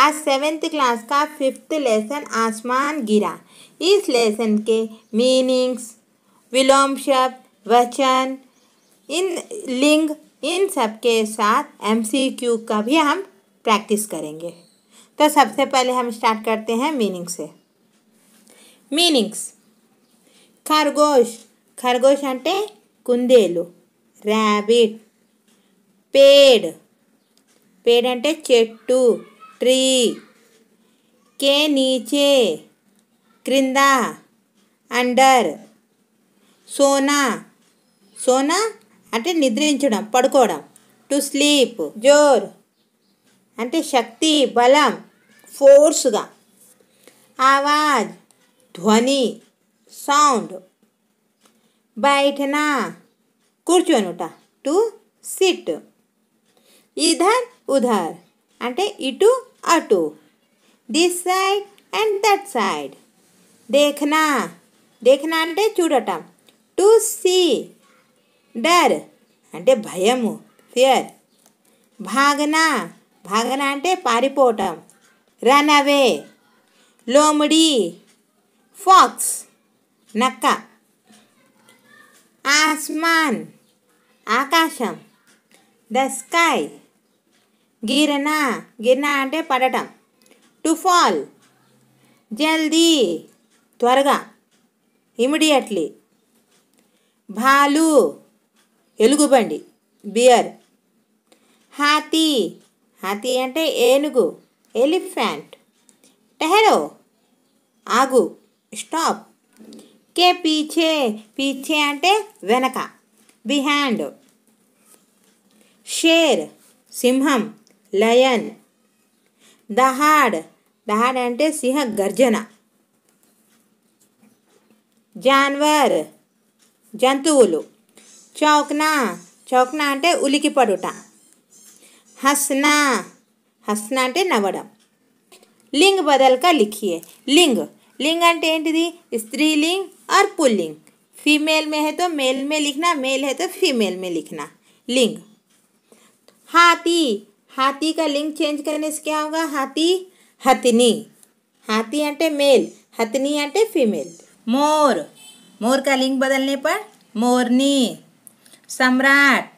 आज seventh class का fifth lesson आसमान गिरा इस लेसन के मीनिंग्स विलोम शब्द वचन इन लिंग इन सब के साथ एमसीक्यू का भी हम प्रैक्टिस करेंगे तो सबसे पहले हम स्टार्ट करते हैं मीनिंग से मीनिंग्स खरगोश खरगोश अंटे कुंदेलो रैबिट पेड़ पेड़ अंटे चेट्टू ట్రీ కే నీచే క్రింద అండర్ సోనా సోనా అంటే నిద్రించడం పడుకోవడం టు స్లీప్ జోర్ అంటే శక్తి బలం ఫోర్స్గా ఆవాజ్ ధ్వని సౌండ్ బయటనా కూర్చొనుట టు సిట్ ఇధర్ ఉధర్ అంటే ఇటు ऑटो this side and that side దేఖనా దేఖనా అంటే చూడటం టు సీ డర్ అంటే భయము ఫియర్ భాగనా భాగన అంటే పారిపోవటం రన్ అవే లోముడి ఫాక్స్ నక్క ఆస్మాన్ ఆకాశం ద స్కై గిరణ గిరణ అంటే పడటం టు ఫాల్ జల్దీ త్వరగా ఇమిడియట్లీ భాలు ఎలుగుబండి బియర్ హాతీ హాతీ అంటే ఏనుగు ఎలిఫెంట్ టెహరో ఆగు స్టాప్ కే పీచే పీచే అంటే వెనక బిహ్యాండ్ షేర్ సింహం लयन दहाड दहाड़ अंटे सिंह गर्जना जानवर जंतु चौकना चौकना अंटे उपड़ हसना हसना अंटे नवड़ लिंग बदल का लिखिए लिंग लिंग अंटे स्त्रीलिंग और पुलिंग फीमेल में है तो मेल में लिखना मेल है तो फीमेल में लिखना लिंग हाथी हाथी का लिंग चेंज करने से क्या होगा हाथी हथनी हाथी अंटे मेल हथनी अंटे फीमेल मोर मोर का लिंग बदलने पर मोरनी सम्राट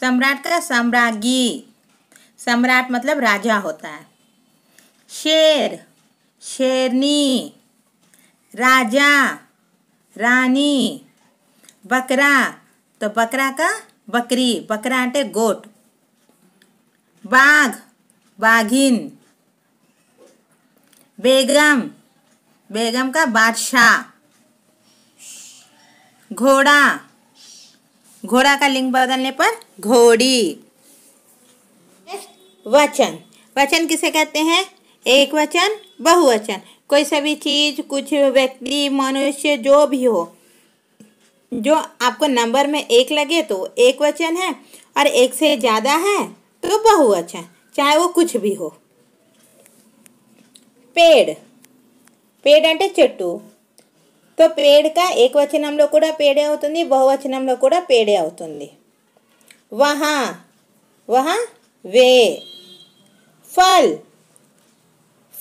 सम्राट का सम्राज्ञी सम्राट मतलब राजा होता है शेर शेरनी राजा रानी बकरा तो बकरा का बकरी बकरा अंटे गोट बाघ बाघिन बेगम बेगम का बादशाह घोड़ा घोड़ा का लिंग बदलने पर घोड़ी वचन वचन किसे कहते हैं एक वचन बहुवचन कोई सभी चीज कुछ व्यक्ति मनुष्य जो भी हो जो आपको नंबर में एक लगे तो एक वचन है और एक से ज़्यादा है तो बहुवचन चाहे वो कुछ भी हो पेड़ पेड़ అంటే చెట్టు తో पेड़ का एकवचन हम लोगुडा पेड़ ए అవుతుంది బహువచనంలో కూడా పేడే అవుతుంది వహ వహ వే ఫల్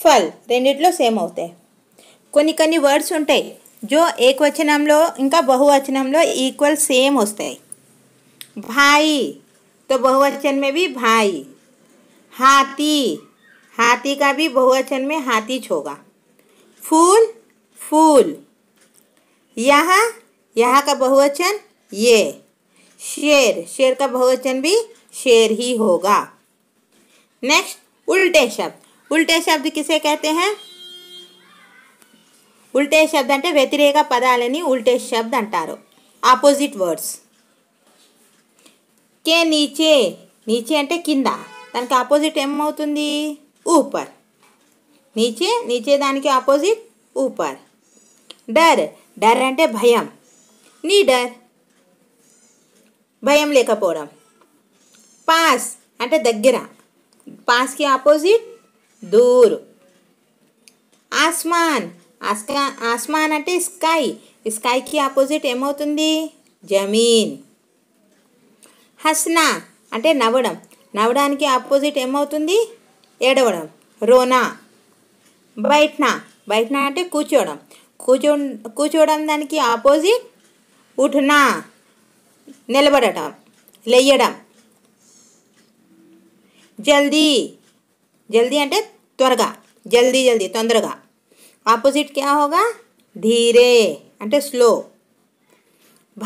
ఫల్ రెండిట్లో సేమ్ అవుతాయి కొన్ని కొన్ని వర్డ్స్ ఉంటాయి జో ఏకవచనంలో ఇంకా బహువచనంలో ఈక్వల్ సేమ్ వస్తాయి bhai तो बहुवचन में भी भाई हाथी हाथी का भी बहुवचन में हाथी होगा फूल फूल यहाँ यहाँ का बहुवचन ये शेर शेर का बहुवचन भी शेर ही होगा नेक्स्ट उल्टे शब्द उल्टे शब्द किसे कहते हैं उल्टे शब्द అంటే व्यतिरेक పదాలని उल्टे शब्द अंटारो ऑपोजिट वर्ड्स కింద కింద అంటే కింద దానికి ఆపోజిట్ ఎం అవుతుంది ఔపర్ కింద కింద దానికి ఆపోజిట్ ఔపర్ డర్ డర్ అంటే భయం నీ డర్ భయం లేకపోవడం పాస్ అంటే దగ్గర పాస్ కి ఆపోజిట్ దూరం ఆస్మాన్ ఆస్మాన్ అంటే స్కై స్కై కి ఆపోజిట్ ఎం అవుతుంది జమీన్ హస్నా అంటే నవ్వడం నవ్వడానికి ఆపోజిట్ ఏమవుతుంది ఏడవడం రోనా బయట్నా బయటనా అంటే కూర్చోవడం కూర్చో కూర్చోవడం దానికి ఆపోజిట్ ఉఠనా నిలబడటం లేయడం జల్దీ జల్దీ అంటే త్వరగా జల్దీ జల్దీ తొందరగా ఆపోజిట్ క్యా హోగా ధీరే అంటే స్లో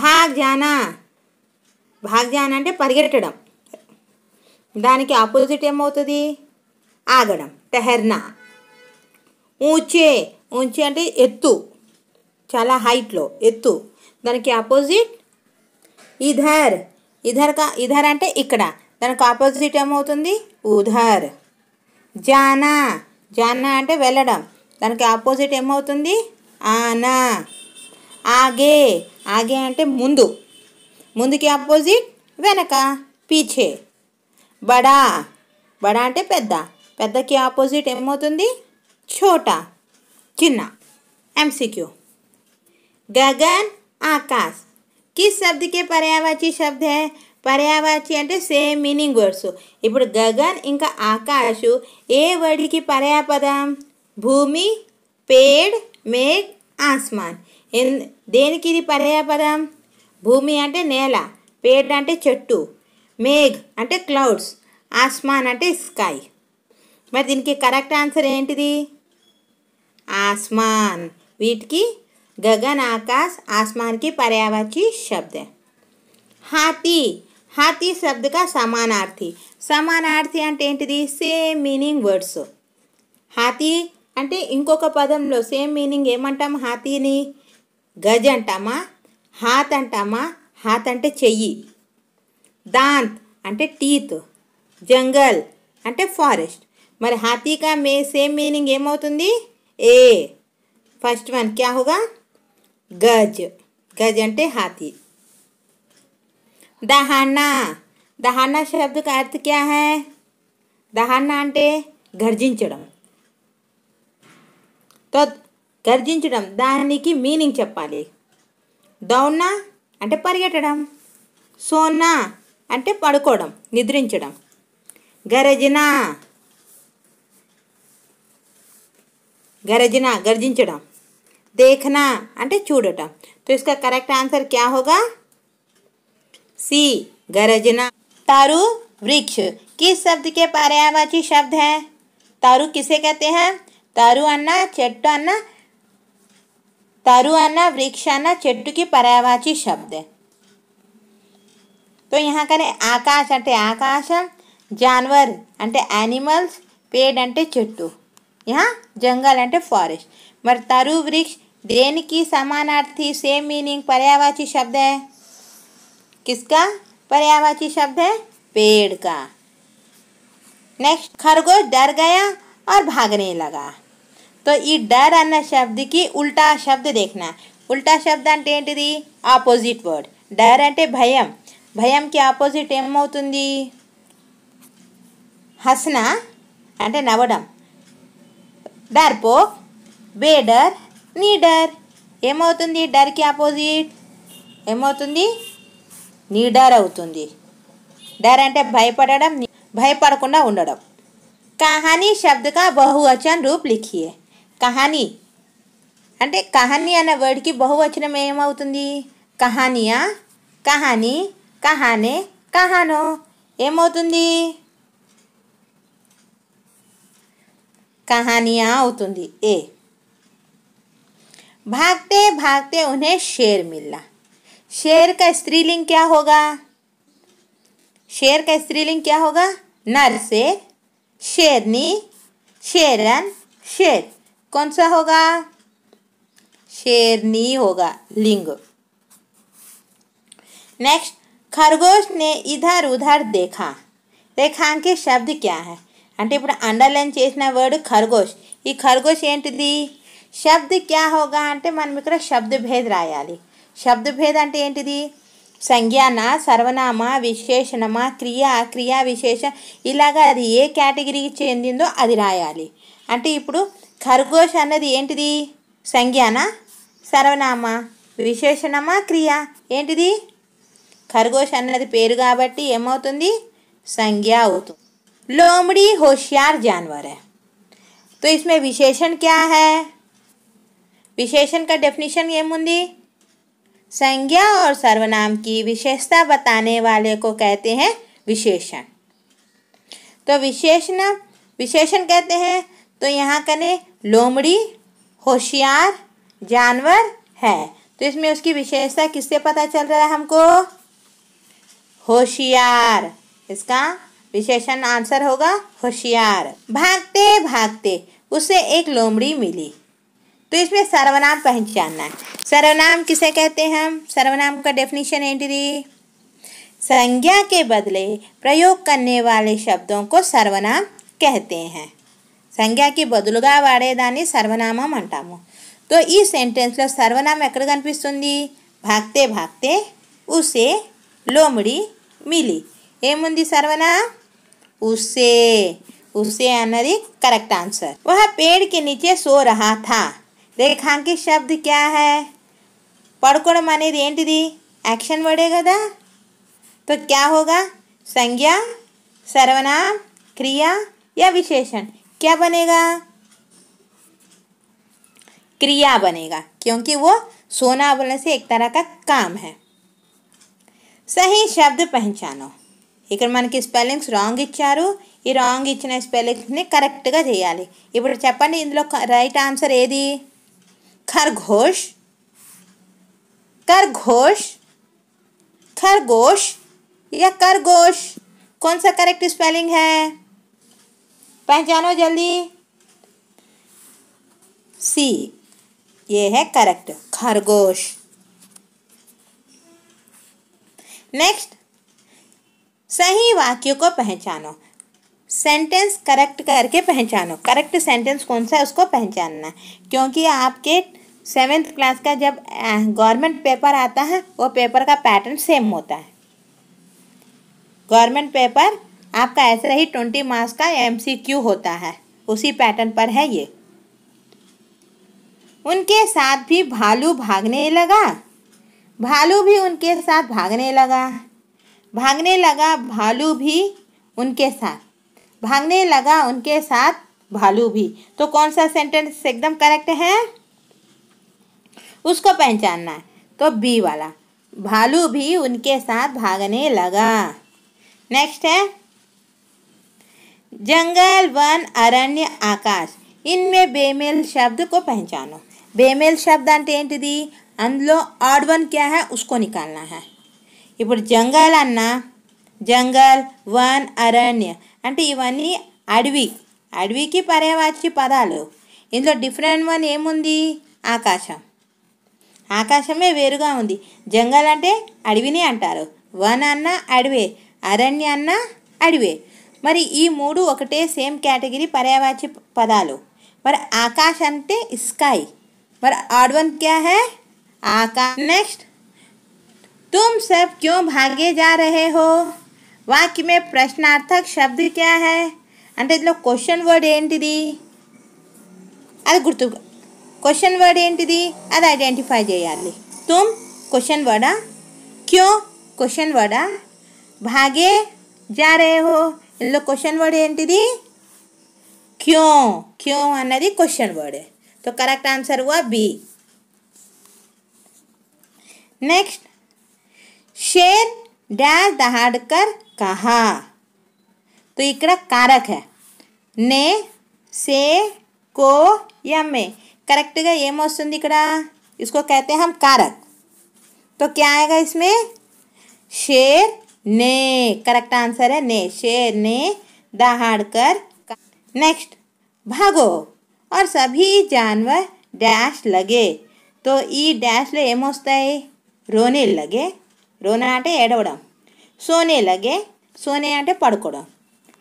భాగ్ జానా భాగ్యాన్ అంటే పరిగెట్టడం దానికి ఆపోజిట్ ఏమవుతుంది ఆగడం టెహర్నా ఊంచే ఊంచే అంటే ఎత్తు చాలా హైట్లో ఎత్తు దానికి ఆపోజిట్ ఇధర్ ఇధర్ కా ఇధర్ అంటే ఇక్కడ దానికి ఆపోజిట్ ఏమవుతుంది ఉధర్ జానా జానా అంటే వెళ్ళడం దానికి ఆపోజిట్ ఏమవుతుంది ఆనా ఆగే ఆగే అంటే ముందు ముందుకి ఆపోజిట్ వెనక పీచే బడా బడా అంటే పెద్ద పెద్దకి ఆపోజిట్ ఏమవుతుంది చోట చిన్న ఎంసీక్యూ గగన్ ఆకాశ్ కిస్ శబ్దకే పర్యావాచి శబ్ద పర్యావాచి అంటే సేమ్ మీనింగ్ వర్డ్స్ ఇప్పుడు గగన్ ఇంకా ఆకాశు ఏ వర్డ్కి పర్యాపదం భూమి పేడ్ మేఘ్ ఆస్మాన్ దేనికి ఇది పర్యాపదం భూమి అంటే నేల పేడ్ అంటే చెట్టు మేఘ్ అంటే క్లౌడ్స్ ఆస్మాన్ అంటే స్కై మరి దీనికి కరెక్ట్ ఆన్సర్ ఏంటిది ఆస్మాన్ వీటికి గగన్ ఆకాశ్ ఆస్మాన్కి పర్యావచి శబ్ద హాతీ హాతీ శబ్దగా సమానార్థి సమానార్థి అంటే ఏంటిది సేమ్ మీనింగ్ వర్డ్స్ హాతీ అంటే ఇంకొక పదంలో సేమ్ మీనింగ్ ఏమంటాం హాతీని గజ్ అంటామా हात अंटामा हा तंटे चेई दांत అంటే టీత్ జంగల్ అంటే ఫారెస్ట్ మరి హాతి గా సేమ్ మీనింగ్ ఏమ అవుతుంది ఏ ఫస్ట్ వన్ క్యా హోగా గజ గజ అంటే హాతి దహాన దహానా shabd का अर्थ क्या है दहनना అంటే गर्जించడం तद गर्जించడం దానికి మీనింగ్ చెప్పాలి दौना अंत పరిగెట్టడం सोना अंत पड़को నిద్రించడం गरजना गरजना गर्जिंचड़ा देखना अंत चूडटा तो इसका करेक्ट आंसर क्या होगा सी गरजना तारु वृक्ष किस शब्द के पर्यायवाची शब्द है तारु किसे कहते हैं तारु अन्ना चट्ट अन्ना तरुआना वृक्षाना चट्टू की पर्यावाची शब्द है तो यहाँ करें आकाश अटे आकाश जानवर अटे एनिमल्स पेड़ अंटे चट्टू यहाँ जंगल फॉरेस्ट मर तरु वृक्ष వృక్ష की समानार्थी सेम मीनिंग पर्यावाची शब्द है किसका पर्यावाची शब्द है पेड़ का नेक्स्ट खरगोश डर गया और भागने लगा సో ఈ డర్ అన్న శబ్దకి ఉల్టా శబ్ద దేఖనా ఉల్టా శబ్ద అంటే ఏంటిది ఆపోజిట్ వర్డ్ డర్ అంటే భయం భయంకి ఆపోజిట్ ఏమవుతుంది హస్న అంటే నవ్వడం డార్పో బేడర్ నీడర్ ఏమవుతుంది డర్కి ఆపోజిట్ ఏమవుతుంది నీడర్ అవుతుంది డర్ అంటే భయపడడం భయపడకుండా ఉండడం కహానీ శబ్దగా బహువచన రూప్ లిఖియే कहानी अटे कहानी अने वर्ड की बहुवचनमेमी कहानिया कहानी कहाने कहानो एम कहानिया ए भागते भागते उन्हें शेर मिला शेर का स्त्रीलिंग क्या होगा शेर का स्त्रीलिंग क्या होगा नर से शेरनी शेरन शेर कौन सा होगा शेरनी होगा लिंग नेक्स्ट खरगोश ने इधर-उधर देखा देखान के शब्द क्या है అంటే ఇప్పుడు అండర్ లైన్ చేసిన వర్డ్ खरगोश ई खरगोश ఏంటిది shabd क्या होगा అంటే మనం విక్రబ్ shabd भेद రాయాలి shabd भेद అంటే ఏంటిది సంజ్ఞాన సర్వనామ విశేషనమ క్రియ క్రియ విశేష ఇలాగ అది ఏ కేటగిరీకి చెందిందో అది రాయాలి అంటే ఇప్పుడు खरगोश अटी संज्ञा सर्वनाम विशेषणमा क्रिया एटी खरगोश ఖర్గోష్ का बट्टी एम संज्ञा అవుతుంది लोमड़ी होशियार जानवर है तो इसमें विशेषण क्या है विशेषण का डेफिनेशन ये मुंदी संज्ञा और सर्वनाम की विशेषता बताने वाले को कहते हैं विशेषण तो विशेषण विशेषण कहते हैं तो यहाँ कने लोमड़ी होशियार जानवर है तो इसमें उसकी विशेषता किससे पता चल रहा है हमको होशियार इसका विशेषण आंसर होगा होशियार भागते भागते उसे एक लोमड़ी मिली तो इसमें सर्वनाम पहचानना है सर्वनाम किसे कहते हैं हम सर्वनाम का डेफिनेशन एंट्री संज्ञा के बदले प्रयोग करने वाले शब्दों को सर्वनाम कहते हैं संख्या की बदल वाने सर्वनाम अटा तो यह सेंटन सर्वनाम एक् काक्ते भाक्ते उसे लोमड़ी मिली एम सर्वनाम उसे उसे अभी करेक्ट आंसर वह पेड़ के नीचे सो रहा था रेखांकित शब्द क्या है पड़को अने एक्शन वर्डे कदा तो क्या होगा संज्ञा सर्वनाम क्रिया या विशेषण क्या बनेगा क्रिया बनेगा क्योंकि वो सोना बोलने से एक तरह का काम है सही शब्द पहचानो एक मन की स्पेलिंग रांग इच्छार यह रांग इच्छा स्पेलिंग ने करक्ट चेयर इप्ड चपंडी इंत रईट आंसर एरघोष खरघोष खरगोश या खरगोश कौन सा करेक्ट स्पेलिंग है पहचानो जल्दी सी ये है करेक्ट खरगोश नेक्स्ट सही वाक्य को पहचानो सेंटेंस करेक्ट करके पहचानो करेक्ट सेंटेंस कौन सा है उसको पहचानना क्योंकि आपके सेवेंथ क्लास का जब गवर्नमेंट पेपर आता है वो पेपर का पैटर्न सेम होता है गवर्नमेंट पेपर आपका ऐसा ही ट्वेंटी मार्क्स का एमसीक्यू होता है उसी पैटर्न पर है ये उनके साथ भी भालू भागने लगा भालू भी उनके साथ भागने लगा भागने लगा भालू भी उनके साथ भागने लगा उनके साथ भालू भी तो कौन सा सेंटेंस एकदम करेक्ट है उसको पहचानना है तो बी वाला भालू भी उनके साथ भागने लगा नेक्स्ट है जंगल वन अरण्य ఆకాశ్ ఇన్మే బేమేల్ शब्द को पहचानो బేమేల్ శబ్ద అంటే ఏంటిది అందులో ఆడ్ వన్ క్యా హై ఉస్కో నికాల్నా హై ఇప్పుడు జంగల్ అన్న జంగల్ వన్ అరణ్య అంటే ఇవన్నీ అడవి అడవికి పర్యవాచి పదాలు ఇందులో డిఫరెంట్ వన్ ఏముంది ఆకాశం ఆకాశమే వేరుగా ఉంది జంగల్ అంటే అడవిని అంటారు వన్ అన్న అడవే అరణ్య అన్న అడవే मरी मूड़ूटे सेम कैटगरी पर्यावाच्य पदा मैं आकाश अंत स्काय मैं आडवन क्या है आकाश नेक्स्ट तुम सब क्यों भागे जा रहे हो वाक्य में प्रश्नार्थक शब्द क्या है अंत क्वेश्चन वर्डी अद क्वेश्चन वर्डी अदेफाई चेयर तुम क्वेश्चन वर्डा क्यों क्वेश्चन वर्डा भागे जा रहे हो ఇందులో क्वेश्चन वर्ड ఏంటిది క్యూ క్యూ अभी क्वेश्चन वर्ड तो करेक्ट आंसर हुआ बी नेक्स्ट शेर डैश दहाड़कर कहा तो इकड़ा कारक है ने से को या मे करेक्ट का एम वस्तु इकड़ा इसको कहते हैं हम कारक तो क्या आएगा इसमें शेर ने करेक्ट आंसर है ने शेर ने दहाड़कर नेक्स्ट भागो और सभी जानवर डैश लगे तो ई डैशलो ఏమొస్తాయి रोने लगे रोना అంటే ఏడవడం सोने लगे सोने అంటే పడుకోవడం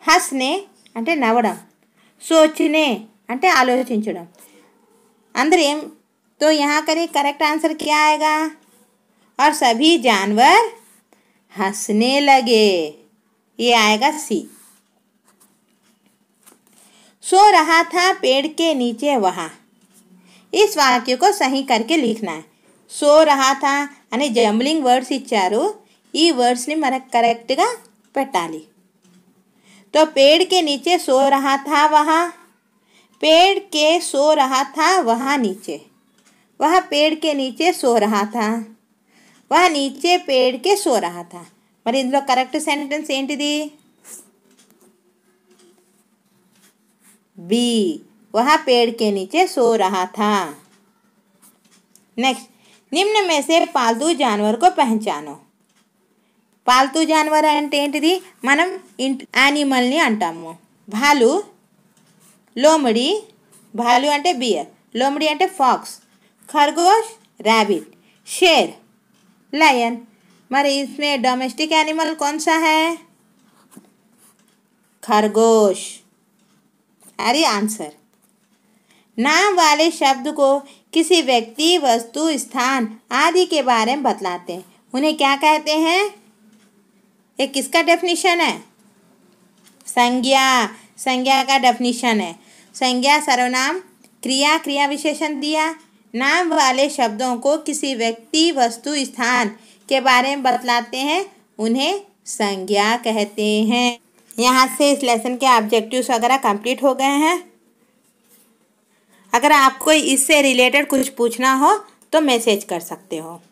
హస్నే అంటే నవ్వడం सोचने అంటే ఆలోచించడం अंदर तो यहाँ करिए करेक्ट आंसर क्या आएगा और सभी जानवर हंसने लगे ये आएगा सी सो रहा था पेड़ के नीचे वहाँ इस वाक्य को सही करके लिखना है सो रहा था वर्ड्स జంబ్లింగ్ వర్డ్స్ वर्ड्स ने వర్డ్స్ని करेक्ट का पटाली तो पेड़ के नीचे सो रहा था वहाँ पेड़ के सो रहा था वहाँ नीचे वह पेड़ के नीचे सो रहा था వహ నీచే పేడ్ కే సో రహా థ మరి ఇండో కరెక్ట్ సెంటెన్స్ ఏంటిది బి వహ పేడ్ కే నీచే సో రహా థ నెక్స్ట్ నిమ్నమే సే పాల్తూ జన్వర్ కో పహచానో పాల్తూ జన్వర్ అంటే ఏంటిది మనం అనిమల్ ని అంటాము బాలు లోమడి బాలు అంటే బিয়ার లోమడి అంటే ఫాక్స్ ఖర్గోష్ రాబిట్ షేర్ लायन मरे इसमें डोमेस्टिक एनिमल कौन सा है खरगोश अरे आंसर नाम वाले शब्द को किसी व्यक्ति वस्तु स्थान आदि के बारे में बतलाते हैं उन्हें क्या कहते हैं ये किसका डेफिनेशन है संज्ञा संज्ञा का डेफिनेशन है संज्ञा सर्वनाम क्रिया क्रिया विशेषण दिया नाम वाले शब्दों को किसी व्यक्ति वस्तु स्थान के बारे में बतलाते हैं उन्हें संज्ञा कहते हैं यहाँ से इस लेसन के ऑब्जेक्टिव्स वगैरह कंप्लीट हो गए हैं अगर आपको इससे रिलेटेड कुछ पूछना हो तो मैसेज कर सकते हो